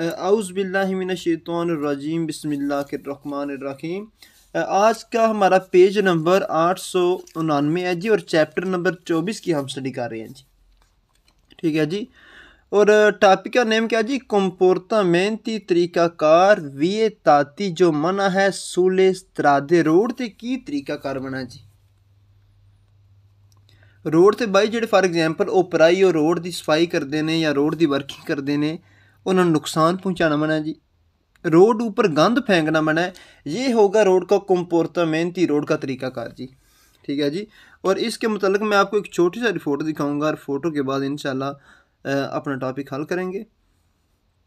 आउज़बिल्लिमिनशैतरजीम बसमीम आज का हमारा पेज नंबर आठ सौ उनानवे है जी और चैप्टर नंबर चौबीस की हम स्टडी कर रहे हैं जी ठीक है जी और टॉपिक का नेम क्या जी कम्पोरता मेहनती तरीकाकार वीए ताती जो मना है सूले तरादे रोड से की तरीकाकार बना जी रोड से भाई जेडे फॉर एग्जांपल ओपराई और रोड की सफाई करते हैं या रोड की वर्किंग करते हैं उन्होंने नुकसान पहुँचाना मना है जी रोड ऊपर गंद फेंकना मना है ये होगा रोड का कुमपोरता मेहनती रोड का तरीकाकार जी ठीक है जी और इसके मतलब मैं आपको एक छोटी सारी फ़ोटो दिखाऊंगा और फ़ोटो के बाद इन अपना टॉपिक हल करेंगे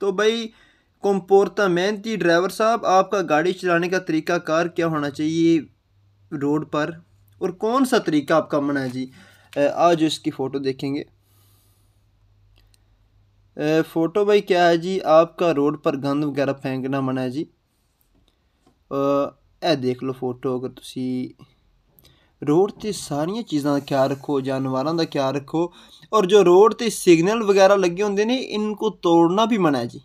तो भाई कुमपोरता मेहनती ड्राइवर साहब आपका गाड़ी चलाने का तरीकाकार क्या होना चाहिए रोड पर और कौन सा तरीका आपका मना है जी आज इसकी फ़ोटो देखेंगे फ़ोटो भाई क्या है जी आपका रोड पर गंद वगैरह फेंकना मना है जी ਇਹ देख लो फोटो अगर ਤੁਸੀਂ रोड से सारिया चीज़ों ਦਾ ਖਿਆਲ ਰੱਖੋ ਜਾਨਵਰਾਂ ਦਾ ਖਿਆਲ ਰੱਖੋ ਔਰ ਜੋ ਰੋਡ ਤੇ ਸਿਗਨਲ ਵਗੈਰਾ ਲੱਗੇ ਹੁੰਦੇ ਨੇ ਇਨਕੋ ਤੋੜਨਾ ਵੀ ਮਨਾ ਹੈ ਜੀ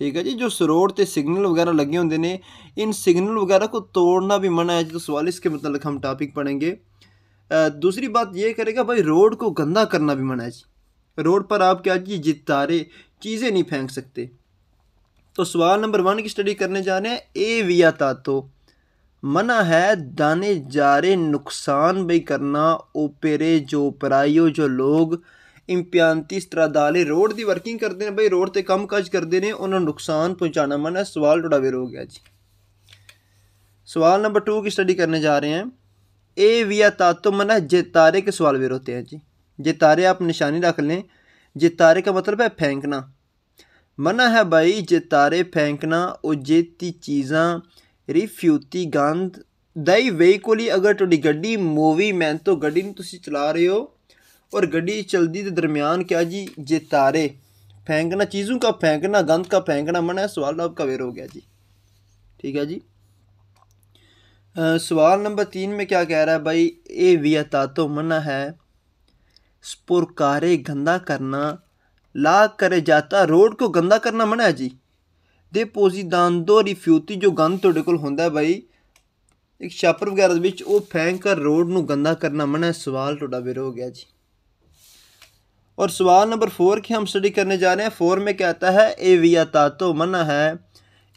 ठीक है जी जो रोड से सिग्नल वगैरह लगे होंगे ने इन सिग्नल वगैरह को तोड़ना भी मना है जी तो सवाल इसके मतलब हम टॉपिक पढ़ेंगे दूसरी बात ये करेगा भाई रोड को गंदा करना भी मना है जी रोड पर आप क्या जी जितारे चीज़ें नहीं फेंक सकते तो सवाल नंबर वन की स्टडी करने जा रहे हैं ए विया तातो मना है दाने जारे नुकसान भी करना ओपेरे जो ओपराइयो जो लोग इम्पियांती ਸਟਰਾਦਾਲੇ रोड की वर्किंग करते ਨੇ ਬਈ ਰੋਡ ਤੇ ਕੰਮ ਕਾਜ ਕਰਦੇ ਨੇ ਉਹਨਾਂ ਨੂੰ ਨੁਕਸਾਨ ਪਹੁੰਚਾਣਾ सवाल ਸਵਾਲ ਤੁਹਾਡਾ ਵੇਰ ਹੋ ਗਿਆ सवाल नंबर टू की स्टडी करने जा रहे हैं ए विया तातो मना जे तारे के सवाल वेर होते हैं जी ये तारे आप निशानी रख लें ये तारे का मतलब है फेंकना मना है भाई जे तारे फेंकना और जेती चीज़ां रिफ्यूती गंध दई वेहीकोली अगर थोड़ी ਤੁਹਾਡੀ ਗੱਡੀ मैन तो ਤੋਂ तुम चला रहे हो और ਹੋ चलती ਗੱਡੀ ਚਲਦੀ ਦੇ ਦਰਮਿਆਨ ਕਿਆ ਜੀ फेंकना चीज़ों का फेंकना गंध का फेंकना मना है सवाल आपका वेर हो गया जी ठीक है जी आ, सवाल नंबर तीन में क्या कह रहा है भाई ए वियता तो मना है ਸਪੁਰਕਾਰੇ ਗੰਦਾ ਕਰਨਾ ਲਾ ਕਰੇ ਜਾਤਾ ਰੋਡ ਕੋ ਗੰਦਾ ਕਰਨਾ ਮਨਾ ਜੀ ਦੇ ਪੋਜੀ ਦਾਂਦੋ ਰਿਫਿਊਤੀ ਜੋ ਗੰਦ ਤੁਹਾਡੇ ਕੋਲ ਹੁੰਦਾ ਬਾਈ ਇੱਕ ਛਾਪਰ ਵਗੈਰਾ ਵਿੱਚ ਉਹ ਫੈਂਕ ਕਰ ਰੋਡ ਨੂੰ ਗੰਦਾ ਕਰਨਾ ਮਨਾ ਸਵਾਲ ਤੁਹਾਡਾ ਵੀਰ ਹੋ ਗਿਆ ਜੀ ਔਰ ਸਵਾਲ ਨੰਬਰ 4 ਕੀ ਹਮ ਸਟੱਡੀ ਕਰਨੇ ਜਾ ਰਹੇ ਹਾਂ 4 ਮੇ ਕਹਤਾ ਹੈ ਇਹ ਵਿਆਤਾ ਤੋ ਮਨਾ ਹੈ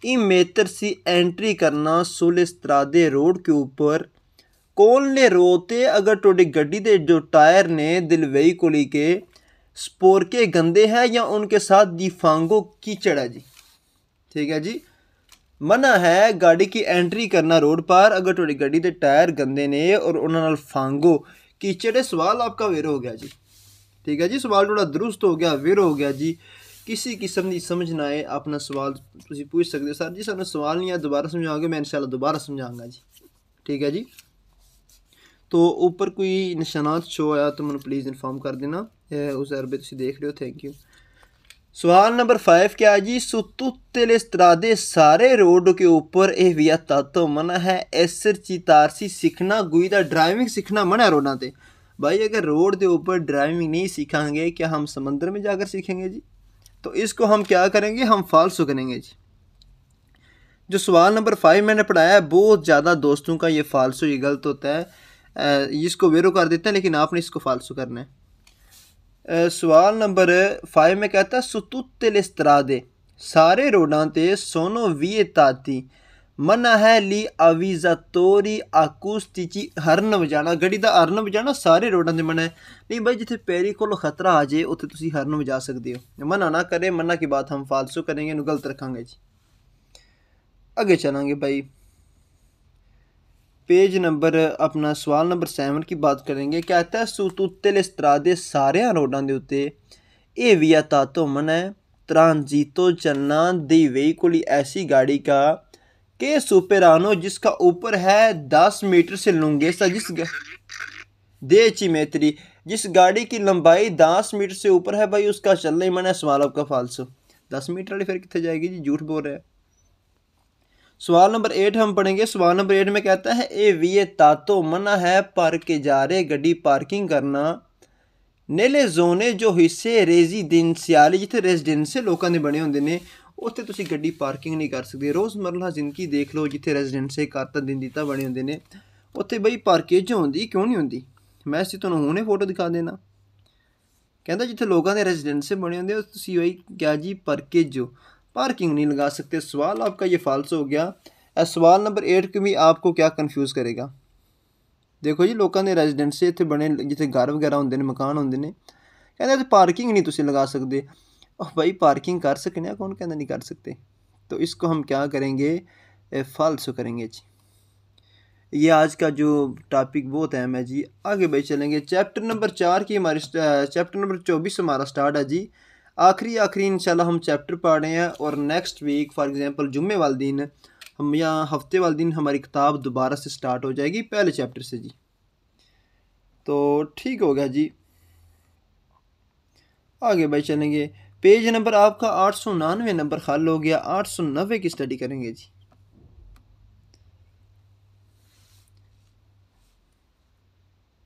ਇਹ ਮੇਤਰ ਸੀ ਐਂਟਰੀ ਕਰਨਾ ਸੁਲਿਸਤਰਾ ਦੇ ਰੋਡ ਕੇ ਉੱਪਰ ਕੋਲ रोते अगर ਤੁਹਾਡੀ ਗੱਡੀ ਦੇ ਜੋ ਟਾਇਰ ਨੇ ਦਿਲਵਈ ਕੋਲੀ ਕੇ स्पोर के गंदे हैं या उनके साथ दीफांगो कीचड़ है जी ठीक है जी मना है गाड़ी की एंट्री करना रोड पर अगर थोड़ी गड्डी के टायर गंदे ने और उन्होंने फांगो कीचड़ सवाल आपका वेर हो गया जी ठीक है जी सवाल थोड़ा दुरुस्त हो गया वेर हो गया जी किसी किस्म की समझ ना आए अपना सवाल तुम पूछ सकते हो सर जी सू सवाल नहीं है दोबारा समझाओगे मैं इंशाल्लाह दोबारा समझाऊंगा जी ठीक है जी तो ऊपर कोई निशानात शो आया तो मैं प्लीज़ इन्फॉर्म कर देना उस अरबे तुम देख रहे हो थैंक यू सवाल नंबर फाइव क्या है जी सुतुत्ते इस्तरादे सारे रोड के ऊपर यह विया तातो मना है एसर चितारसी सीखना का ड्राइविंग सीखना मना है रोडा भाई अगर रोड के ऊपर ड्राइविंग नहीं सीखेंगे क्या हम समंदर में जाकर सीखेंगे जी तो इसको हम क्या करेंगे हम फालसू करेंगे जी जो सवाल नंबर फाइव मैंने पढ़ाया है बहुत ज़्यादा दोस्तों का ये फालसू ये गलत होता है इसको वेरो कर देते हैं लेकिन आपने इसको फालसू करना है ਸਵਾਲ ਨੰਬਰ 5 ਮੈਂ ਕਹਤਾ ਸੁਤੁੱਤ ਲਿਸਤਰਾਦੇ ਸਾਰੇ ਰੋਡਾਂ ਤੇ ਸੋਨੋ ਵੀ ਤਾਤੀ ਮਨਾ ਹੈ ਲਈ ਆਵੀਜ਼ਾਤੋਰੀ ਆਕੂਸਟਿਚੀ ਹਰਨ ਵਜਾਣਾ ਗੜੀ ਦਾ ਹਰਨ ਵਜਾਣਾ ਸਾਰੇ ਰੋਡਾਂ ਤੇ ਮਨਾ ਹੈ ਨਹੀਂ ਭਾਈ ਜਿੱਥੇ ਪੈਰੀ ਕੋਲ ਖਤਰਾ ਆ ਜੇ ਉੱਥੇ ਤੁਸੀਂ ਹਰਨ ਵਜਾ ਸਕਦੇ ਹੋ ਮਨਾ ਨਾ ਕਰੇ ਮਨਾ ਕੀ ਬਾਤ ਹਮ ਫਾਲਸੂ ਕਰਾਂਗੇ ਨੂੰ ਗਲਤ ਰੱਖਾਂਗੇ ਜੀ ਅੱਗੇ ਚਲਾਂਗੇ ਭਾਈ पेज नंबर अपना सवाल नंबर सैवन की बात करेंगे कहता है सूत उत्ते ले स्त्राद ਦੇ ਸਾਰਿਆਂ ਰੋਡਾਂ ਦੇ ਉੱਤੇ ਇਹ ਵਿਆਤਾ ਧੁੰਮਨ ਹੈ चलना दी वेहीकुल ऐसी गाड़ी का के सुपेरानो जिसका ऊपर है दस मीटर से लुंगेसा जिस दे चिमेत्री जिस गाड़ी की लंबाई दस मीटर से ऊपर है भाई उसका चलना ही मन है सवाल आपका फालसू दस मीटर वाली फिर कितने जाएगी जी झूठ बोल रहे हैं ਸਵਾਲ ਨੰਬਰ 8 ਹਮ पढ़ेंगे ਸਵਾਲ ਨੰਬਰ 8 में ਕਹਤਾ ਹੈ ए ਵੀ ਇਹ ਤਾਤੋ ਮਨਾ ਹੈ ਪਰ ਕੇ ਜਾ रहे ਗੱਡੀ ਪਾਰਕਿੰਗ ਕਰਨਾ ਨੇਲੇ ਜ਼ੋਨੇ ਜੋ ਹਿੱਸੇ ਰੈਜ਼ੀਡੈਂਸ਼ੀਅਲ ਜਿੱਥੇ ਰੈਜ਼ੀਡੈਂਸ਼ੀਅਲ ਲੋਕਾਂ ਦੇ ਬਣੇ ਹੁੰਦੇ ਨੇ ਉੱਥੇ ਤੁਸੀਂ ਗੱਡੀ ਪਾਰਕਿੰਗ ਨਹੀਂ ਕਰ ਸਕਦੇ ਰੋਜ਼ਮਰਲਾ ਜ਼ਿੰਦਗੀ ਦੇਖ ਲਓ ਜਿੱਥੇ ਰੈਜ਼ੀਡੈਂਸ਼ੇ ਕਰਤਾ ਦਿਨ ਦਿੱਤਾ ਬਣੇ ਹੁੰਦੇ ਨੇ ਉੱਥੇ ਬਈ ਪਾਰਕੇਜ ਹੁੰਦੀ ਕਿਉਂ ਨਹੀਂ ਹੁੰਦੀ ਮੈਂ ਸੀ ਤੁਹਾਨੂੰ ਹੁਣੇ ਫੋਟੋ ਦਿਖਾ ਦੇਣਾ ਕਹਿੰਦਾ ਜਿੱਥੇ ਲੋਕਾਂ ਦੇ ਰੈਜ਼ੀਡੈਂਸੇ ਬਣੇ ਹੁੰਦੇ ਉਹ ਤੁਸੀਂ ਬਈ ਕਿਹਾ ਜੀ ਪਾਰਕੇਜ ਜੋ पार्किंग नहीं लगा सकते सवाल आपका ये फालस हो गया सवाल नंबर एट भी आपको क्या कन्फ्यूज़ करेगा देखो जी लोगों ने रेजिडेंसी इतने बने ਜਿੱਥੇ ਘਰ ਵਗੈਰਾ ਹੁੰਦੇ होंगे ने ਹੁੰਦੇ ਨੇ ਕਹਿੰਦੇ ਤੇ ਪਾਰਕਿੰਗ ਨਹੀਂ ਤੁਸੀਂ ਲਗਾ ਸਕਦੇ ਉਹ ਭਾਈ कर ਕਰ ਸਕਨੇ ਆ ਕੌਣ ਕਹਿੰਦਾ ਨਹੀਂ तो इसको हम क्या करेंगे फालस करेंगे जी ये आज का जो टॉपिक बहुत अहम है जी आगे भाई चलेंगे चैप्टर नंबर चार की हमारी चैप्टर नंबर चौबीस हमारा स्टार्ट है जी आखिरी आखिरी इंशाल्लाह हम चैप्टर पढ़ रहे हैं और नेक्स्ट वीक फॉर एग्ज़ाम्पल जुम्मे वाले दिन हम या हफ्ते वाले दिन हमारी किताब दोबारा से स्टार्ट हो जाएगी पहले चैप्टर से जी तो ठीक हो गया जी आगे भाई चलेंगे पेज नंबर आपका आठ सौ नानवे नंबर हल हो गया आठ सौ नब्बे की स्टडी करेंगे जी